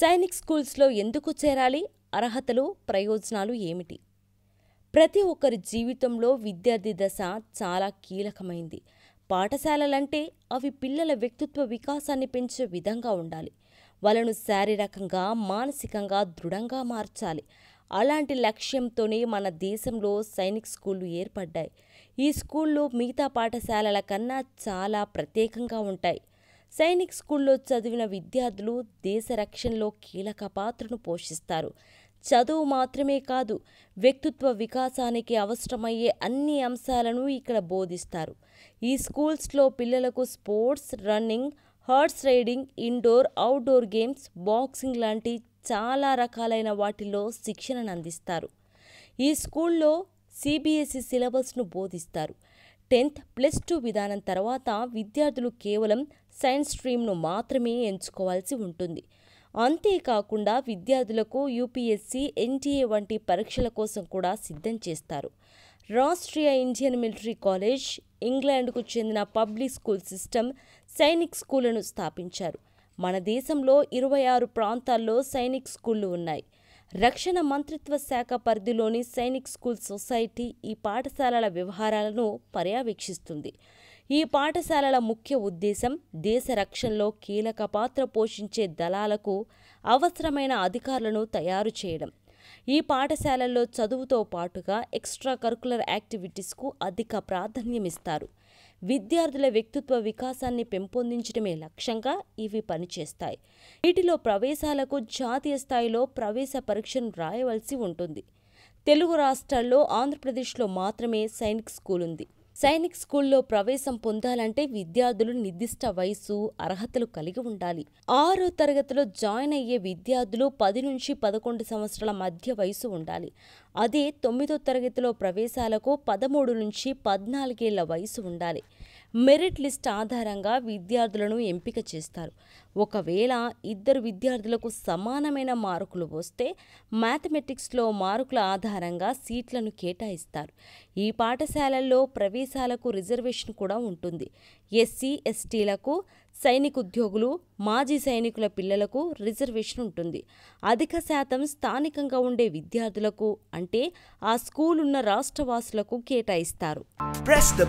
సైనిక్ స్కూల్స్లో ఎందుకు చేరాలి అర్హతలు ప్రయోజనాలు ఏమిటి ప్రతి ఒక్కరి జీవితంలో విద్యార్థి దశ చాలా కీలకమైంది పాఠశాలలంటే అవి పిల్లల వ్యక్తిత్వ వికాసాన్ని పెంచే విధంగా ఉండాలి వాళ్ళను శారీరకంగా మానసికంగా దృఢంగా మార్చాలి అలాంటి లక్ష్యంతోనే మన దేశంలో సైనిక్ స్కూళ్ళు ఏర్పడ్డాయి ఈ స్కూళ్ళు మిగతా పాఠశాలల కన్నా చాలా ప్రత్యేకంగా ఉంటాయి సైనిక్ స్కూల్లో చదివిన విద్యార్థులు దేశ రక్షణలో కీలక పాత్రను పోషిస్తారు చదువు మాత్రమే కాదు వ్యక్తిత్వ వికాసానికి అవసరమయ్యే అన్ని అంశాలను ఇక్కడ బోధిస్తారు ఈ స్కూల్స్లో పిల్లలకు sports running horse riding indoor outdoor games boxing లాంటి చాలా రకాలైన వాటిల్లో శిక్షణను అందిస్తారు ఈ స్కూల్లో సిబిఎస్ఈ సిలబస్ను బోధిస్తారు టెన్త్ ప్లస్ టూ విధానం తర్వాత విద్యార్థులు కేవలం సైన్స్ స్ట్రీమ్ను మాత్రమే ఎంచుకోవాల్సి ఉంటుంది అంతేకాకుండా విద్యార్థులకు యూపీఎస్సీ ఎన్టీఏ వంటి పరీక్షల కోసం కూడా సిద్ధం చేస్తారు రాష్ట్రీయ ఇండియన్ మిలిటరీ కాలేజ్ ఇంగ్లాండ్కు చెందిన పబ్లిక్ స్కూల్ సిస్టమ్ సైనిక్ స్కూళ్లను స్థాపించారు మన దేశంలో ఇరవై ఆరు ప్రాంతాల్లో సైనిక్ స్కూళ్ళు ఉన్నాయి రక్షణ మంత్రిత్వ శాఖ పరిధిలోని సైనిక్ స్కూల్ సొసైటీ ఈ పాఠశాలల వ్యవహారాలను పర్యవేక్షిస్తుంది ఈ పాఠశాలల ముఖ్య ఉద్దేశం దేశ రక్షణలో కీలక పాత్ర పోషించే దళాలకు అవసరమైన అధికారులను తయారు చేయడం ఈ పాఠశాలల్లో చదువుతో పాటుగా ఎక్స్ట్రా కరికులర్ యాక్టివిటీస్కు అధిక ప్రాధాన్యమిస్తారు విద్యార్థుల వ్యక్తిత్వ వికాసాన్ని పెంపొందించడమే లక్ష్యంగా ఇవి పనిచేస్తాయి వీటిలో ప్రవేశాలకు జాతీయ స్థాయిలో ప్రవేశ పరీక్షను రాయవలసి ఉంటుంది తెలుగు రాష్ట్రాల్లో ఆంధ్రప్రదేశ్లో మాత్రమే సైనిక్ స్కూల్ ఉంది సైనిక్ స్కూల్లో ప్రవేశం పొందాలంటే విద్యార్థులు నిర్దిష్ట వయసు అర్హతలు కలిగి ఉండాలి ఆరో తరగతిలో జాయిన్ అయ్యే విద్యార్థులు పది నుంచి పదకొండు సంవత్సరాల మధ్య వయసు ఉండాలి అదే తొమ్మిదో తరగతిలో ప్రవేశాలకు పదమూడు నుంచి పద్నాలుగేళ్ల వయసు ఉండాలి మెరిట్ లిస్ట్ ఆధారంగా విద్యార్థులను ఎంపిక చేస్తారు ఒకవేళ ఇద్దరు విద్యార్థులకు సమానమైన మార్కులు వస్తే మ్యాథమెటిక్స్లో మార్కుల ఆధారంగా సీట్లను కేటాయిస్తారు ఈ పాఠశాలల్లో ప్రవేశాలకు రిజర్వేషన్ కూడా ఉంటుంది ఎస్సీ ఎస్టీలకు సైనికోద్యోగులు మాజీ సైనికుల పిల్లలకు రిజర్వేషన్ ఉంటుంది అధిక శాతం స్థానికంగా ఉండే విద్యార్థులకు అంటే ఆ స్కూల్ ఉన్న వాసులకు కేటాయిస్తారు Press